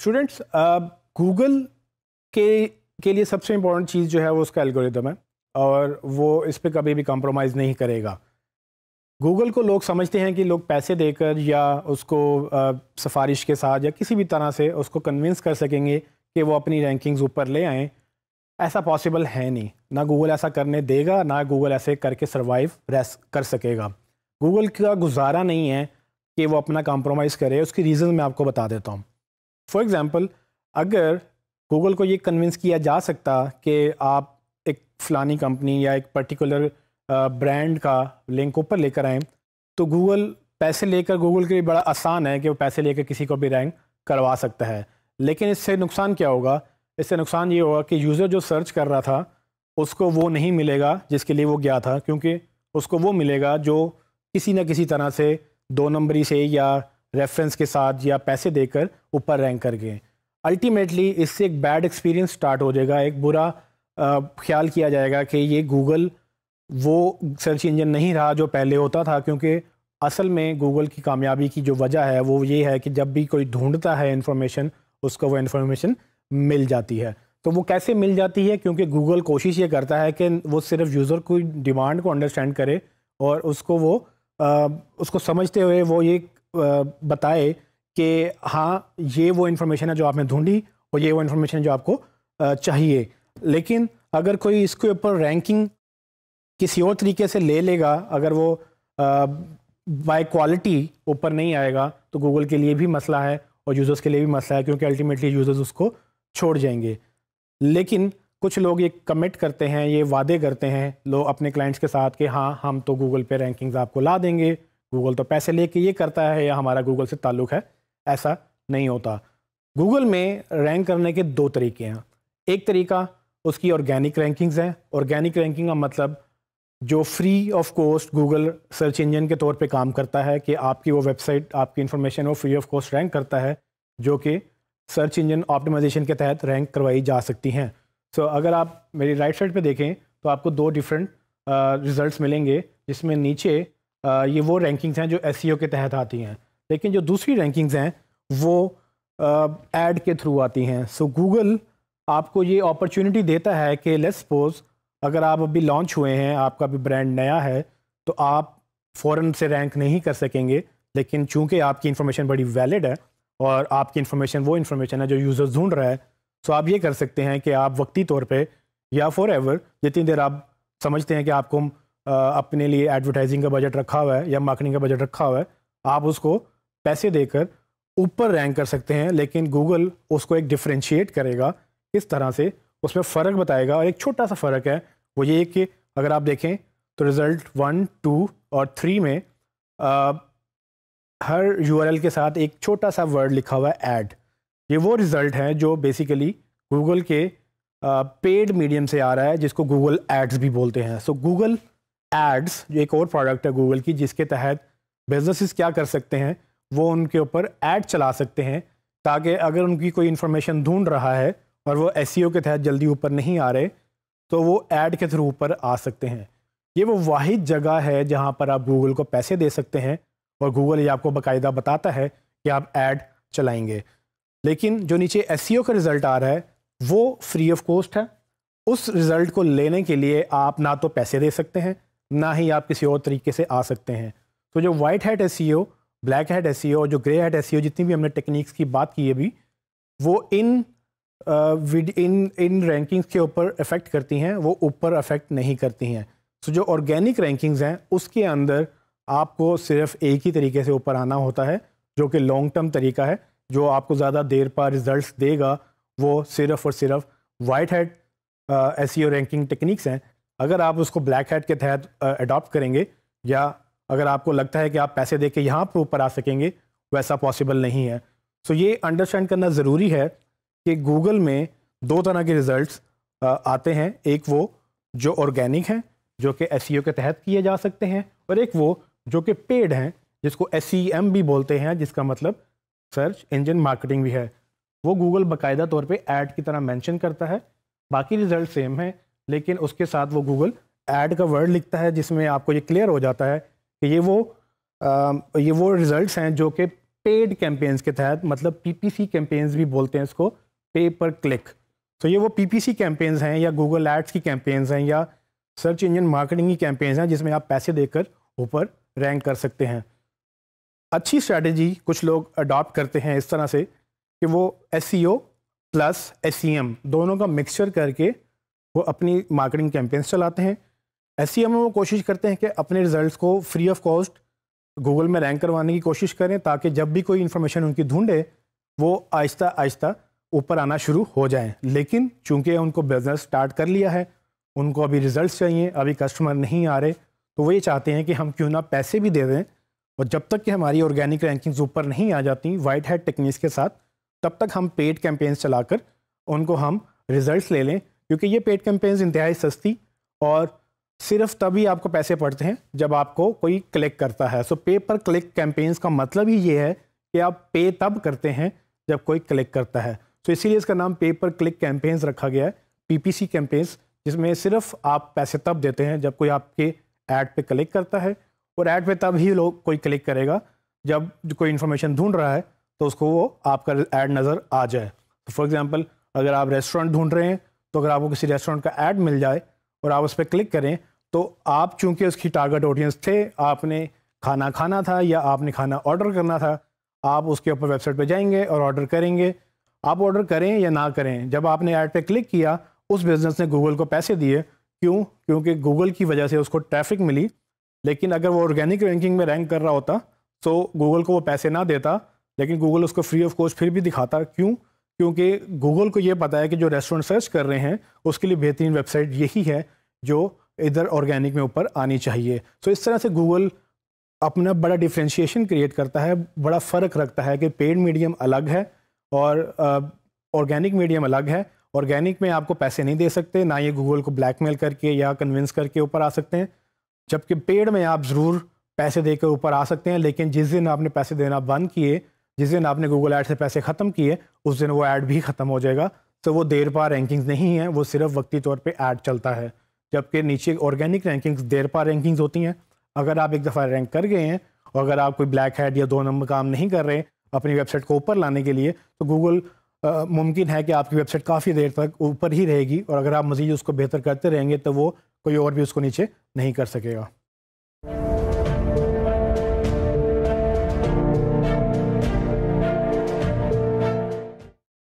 students Google के के लिए सबसे इम्पोर्टेंट चीज़ जो है वो उसका एल्गोरिदम है और वो इस पर कभी भी कॉम्प्रोमाइज़ नहीं करेगा गूगल को लोग समझते हैं कि लोग पैसे देकर या उसको सिफारिश के साथ या किसी भी तरह से उसको कन्विंस कर सकेंगे कि वो अपनी रैंकिंग्स ऊपर ले आएँ ऐसा पॉसिबल है नहीं ना गूगल ऐसा करने देगा ना गूगल ऐसे करके सर्वाइव रेस कर सकेगा गूगल का गुजारा नहीं है कि वो अपना कॉम्प्रोमाइज़ करे उसकी रीज़न मैं आपको बता देता हूँ फॉर एग्ज़ाम्पल अगर गूगल को ये कन्विंस किया जा सकता कि आप एक फ़लानी कंपनी या एक पर्टिकुलर ब्रांड का लिंक ऊपर लेकर आएँ तो गूगल पैसे लेकर गूगल के लिए बड़ा आसान है कि वो पैसे लेकर किसी को भी रैंक करवा सकता है लेकिन इससे नुकसान क्या होगा इससे नुकसान ये होगा कि यूज़र जो सर्च कर रहा था उसको वो नहीं मिलेगा जिसके लिए वो गया था क्योंकि उसको वो मिलेगा जो किसी न किसी तरह से दो नंबरी से या रेफरेंस के साथ या पैसे देकर ऊपर रैंक कर गए अल्टीमेटली इससे एक बैड एक्सपीरियंस स्टार्ट हो जाएगा एक बुरा ख्याल किया जाएगा कि ये गूगल वो सर्च इंजन नहीं रहा जो पहले होता था क्योंकि असल में गूगल की कामयाबी की जो वजह है वो ये है कि जब भी कोई ढूंढता है इन्फॉर्मेशन उसको वो इन्फॉर्मेशन मिल जाती है तो वो कैसे मिल जाती है क्योंकि गूगल कोशिश ये करता है कि वो सिर्फ यूज़र को डिमांड को अंडरस्टैंड करे और उसको वो आ, उसको समझते हुए वो ये बताए कि हाँ ये वो इन्फॉर्मेशन है जो आपने ढूंढी और ये वो इन्फॉर्मेशन है जो आपको चाहिए लेकिन अगर कोई इसके ऊपर रैंकिंग किसी और तरीके से ले लेगा अगर वो बाय क्वालिटी ऊपर नहीं आएगा तो गूगल के लिए भी मसला है और यूज़र्स के लिए भी मसला है क्योंकि अल्टीमेटली यूज़र्स उसको छोड़ जाएंगे लेकिन कुछ लोग ये कमिट करते हैं ये वादे करते हैं लोग अपने क्लाइंट्स के साथ कि हाँ हम तो गूगल पे रैंकिंग्स आपको ला देंगे गूगल तो पैसे लेके ये करता है या हमारा गूगल से ताल्लुक़ है ऐसा नहीं होता गूगल में रैंक करने के दो तरीके हैं एक तरीका उसकी ऑर्गेनिक रैंकिंग्स हैं ऑर्गेनिक रैंकिंग का मतलब जो free of cost Google search engine के तौर पे काम करता है कि आपकी वो वेबसाइट आपकी इन्फॉर्मेशन वो फ्री ऑफ कॉस्ट रैंक करता है जो कि सर्च इंजन ऑप्टिमाइजेशन के तहत रैंक करवाई जा सकती हैं सो so, अगर आप मेरी राइट साइड पे देखें तो आपको दो डिफरेंट रिज़ल्ट मिलेंगे जिसमें नीचे ये वो रैंकिंग्स हैं जो एस e के तहत आती हैं लेकिन जो दूसरी रैंकिंग्स हैं वो एड के थ्रू आती हैं सो गूगल आपको ये अपॉर्चुनिटी देता है कि लेट्स सपोज अगर आप अभी लॉन्च हुए हैं आपका भी ब्रांड नया है तो आप फ़ौरन से रैंक नहीं कर सकेंगे लेकिन चूंकि आपकी इन्फॉर्मेशन बड़ी वैलिड है और आपकी इन्फॉर्मेशन वो इन्फॉर्मेशन है जो यूज़र ढूंढ रहा है सो तो आप ये कर सकते हैं कि आप वक्ती तौर पर या फॉर एवर जितनी देर आप समझते हैं कि आपको अपने लिए एडवर्टाइजिंग का बजट रखा हुआ है या मार्केटिंग का बजट रखा हुआ है आप उसको पैसे देकर ऊपर रैंक कर सकते हैं लेकिन गूगल उसको एक डिफ्रेंशिएट करेगा किस तरह से उसमें फ़र्क बताएगा और एक छोटा सा फ़र्क है वो ये कि अगर आप देखें तो रिज़ल्ट वन टू और थ्री में आ, हर यू के साथ एक छोटा सा वर्ड लिखा हुआ है ऐड ये वो रिज़ल्ट है जो बेसिकली गूगल के पेड मीडियम से आ रहा है जिसको गूगल एड्स भी बोलते हैं सो गूगल एड्स जो एक और प्रोडक्ट है गूगल की जिसके तहत बिजनेसेस क्या कर सकते हैं वो उनके ऊपर ऐड चला सकते हैं ताकि अगर उनकी कोई इन्फॉर्मेशन ढूंढ रहा है और वो एस e के तहत जल्दी ऊपर नहीं आ रहे तो वो ऐड के थ्रू ऊपर आ सकते हैं ये वो वाहिद जगह है जहाँ पर आप गूगल को पैसे दे सकते हैं और गूगल ये आपको बाकायदा बताता है कि आप ऐड चलाएंगे लेकिन जो नीचे एस e का रिज़ल्ट आ रहा है वो फ्री ऑफ कॉस्ट है उस रिज़ल्ट को लेने के लिए आप ना तो पैसे दे सकते हैं ना ही आप किसी और तरीके से आ सकते हैं तो जो white hats black hats और जो ग्रे हैट एस जितनी भी हमने टेक्निक्स की बात की अभी वो इन इन इन रैंकिंग्स के ऊपर अफेक्ट करती हैं वो ऊपर अफेक्ट नहीं करती हैं सो तो जो ऑर्गेनिक रैंकिंग्स हैं उसके अंदर आपको सिर्फ एक ही तरीके से ऊपर आना होता है जो कि लॉन्ग टर्म तरीका है जो आपको ज़्यादा देर पर रिजल्ट देगा वो सिर्फ और सिर्फ white hats ranking techniques हैं अगर आप उसको ब्लैक हैट के तहत अडॉप्ट करेंगे या अगर आपको लगता है कि आप पैसे दे के यहाँ पर ऊपर आ सकेंगे वैसा पॉसिबल नहीं है सो ये अंडरस्टैंड करना ज़रूरी है कि गूगल में दो तरह के रिज़ल्ट आते हैं एक वो जो ऑर्गेनिक हैं जो कि एस e के तहत किए जा सकते हैं और एक वो जो कि पेड हैं जिसको एस e भी बोलते हैं जिसका मतलब सर्च इंजन मार्केटिंग भी है वो गूगल बाकायदा तौर पे ऐड की तरह मेंशन करता है बाकी रिज़ल्ट सेम है लेकिन उसके साथ वो गूगल ऐड का वर्ड लिखता है जिसमें आपको ये क्लियर हो जाता है कि ये वो आ, ये वो रिजल्ट्स हैं जो कि पेड कैंपेन्स के तहत मतलब पीपीसी कैंपेन्स भी बोलते हैं इसको पे पर क्लिक तो ये वो पीपीसी कैंपेन्स हैं या गूगल एड्स की कैंपेन्स हैं या सर्च इंजन मार्केटिंग की कैंपेन्स हैं जिसमें आप पैसे देकर ऊपर रैंक कर सकते हैं अच्छी स्ट्रैटेजी कुछ लोग अडॉप्ट करते हैं इस तरह से कि वो एस प्लस एस दोनों का मिक्सचर करके वो अपनी मार्केटिंग कैंपेन्स चलाते हैं एस में वो कोशिश करते हैं कि अपने रिजल्ट्स को फ्री ऑफ कॉस्ट गूगल में रैंक करवाने की कोशिश करें ताकि जब भी कोई इन्फॉर्मेशन उनकी ढूंढे वो आहिस्ता आहिस्ता ऊपर आना शुरू हो जाए लेकिन चूंकि उनको बिज़नेस स्टार्ट कर लिया है उनको अभी रिज़ल्ट चाहिए अभी कस्टमर नहीं आ रहे तो वो ये चाहते हैं कि हम क्यों ना पैसे भी दे दें और जब तक कि हमारी ऑर्गेनिक रैंकिंग्स ऊपर नहीं आ जाती वाइट हेड टेक्निक्स के साथ तब तक हम पेड कैंपेन्स चलाकर उनको हम रिज़ल्ट ले लें क्योंकि ये पेड कैंपेन्स इंतहाई सस्ती और सिर्फ तभी आपको पैसे पड़ते हैं जब आपको कोई क्लिक करता है सो पे पर क्लिक कैंपेन्स का मतलब ही ये है कि आप पे तब करते हैं जब कोई क्लिक करता है सो इसीलिए इसका नाम पे पर क्लिक कैंपेन्स रखा गया है पी कैंपेन्स जिसमें सिर्फ आप पैसे तब देते हैं जब कोई आपके ऐड पे क्लिक करता है और ऐड पे तब ही लोग कोई क्लिक करेगा जब कोई इन्फॉर्मेशन ढूंढ रहा है तो उसको वो आपका ऐड नज़र आ जाए फॉर एग्ज़ाम्पल अगर आप रेस्टोरेंट ढूंढ रहे हैं तो अगर आपको किसी रेस्टोरेंट का ऐड मिल जाए और आप उस पर क्लिक करें तो आप चूंकि उसकी टारगेट ऑडियंस थे आपने खाना खाना था या आपने खाना ऑर्डर करना था आप उसके ऊपर वेबसाइट पर जाएंगे और ऑर्डर करेंगे आप ऑर्डर करें या ना करें जब आपने ऐड पे क्लिक किया उस बिज़नेस ने गूगल को पैसे दिए क्यों क्योंकि गूगल की वजह से उसको ट्रैफिक मिली लेकिन अगर वो ऑर्गेनिक रैंकिंग में रैंक कर रहा होता तो गूगल को वो पैसे ना देता लेकिन गूगल उसको फ्री ऑफ कॉस्ट फिर भी दिखाता क्यों क्योंकि गूगल को ये पता है कि जो रेस्टोरेंट सर्च कर रहे हैं उसके लिए बेहतरीन वेबसाइट यही है जो इधर ऑर्गेनिक में ऊपर आनी चाहिए सो so, इस तरह से गूगल अपना बड़ा डिफ्रेंशिएशन क्रिएट करता है बड़ा फ़र्क रखता है कि पेड मीडियम अलग है और ऑर्गेनिक मीडियम अलग है ऑर्गेनिक में आपको पैसे नहीं दे सकते ना ये गूगल को ब्लैकमेल करके या कन्विंस करके ऊपर आ सकते हैं जबकि पेड में आप ज़रूर पैसे देकर ऊपर आ सकते हैं लेकिन जिस दिन आपने पैसे देना बंद किए जिस दिन आपने गूगल ऐड से पैसे ख़त्म किए उस दिन वो ऐड भी ख़त्म हो जाएगा तो वो देर पा रैंकिंग्स नहीं है वो सिर्फ वक्ती तौर पर ऐड चलता है जबकि नीचे ऑर्गेनिक रैंकिंग्स देर पा रैंकिंग्स होती हैं अगर आप एक दफ़ा रैंक कर गए हैं और अगर आप कोई ब्लैक हेड या दो नंबर काम नहीं कर रहे अपनी वेबसाइट को ऊपर लाने के लिए तो गूगल मुमकिन है कि आपकी वेबसाइट काफ़ी देर तक ऊपर ही रहेगी और अगर आप मज़ीद उसको बेहतर करते रहेंगे तो वो कोई और भी उसको नीचे नहीं कर सकेगा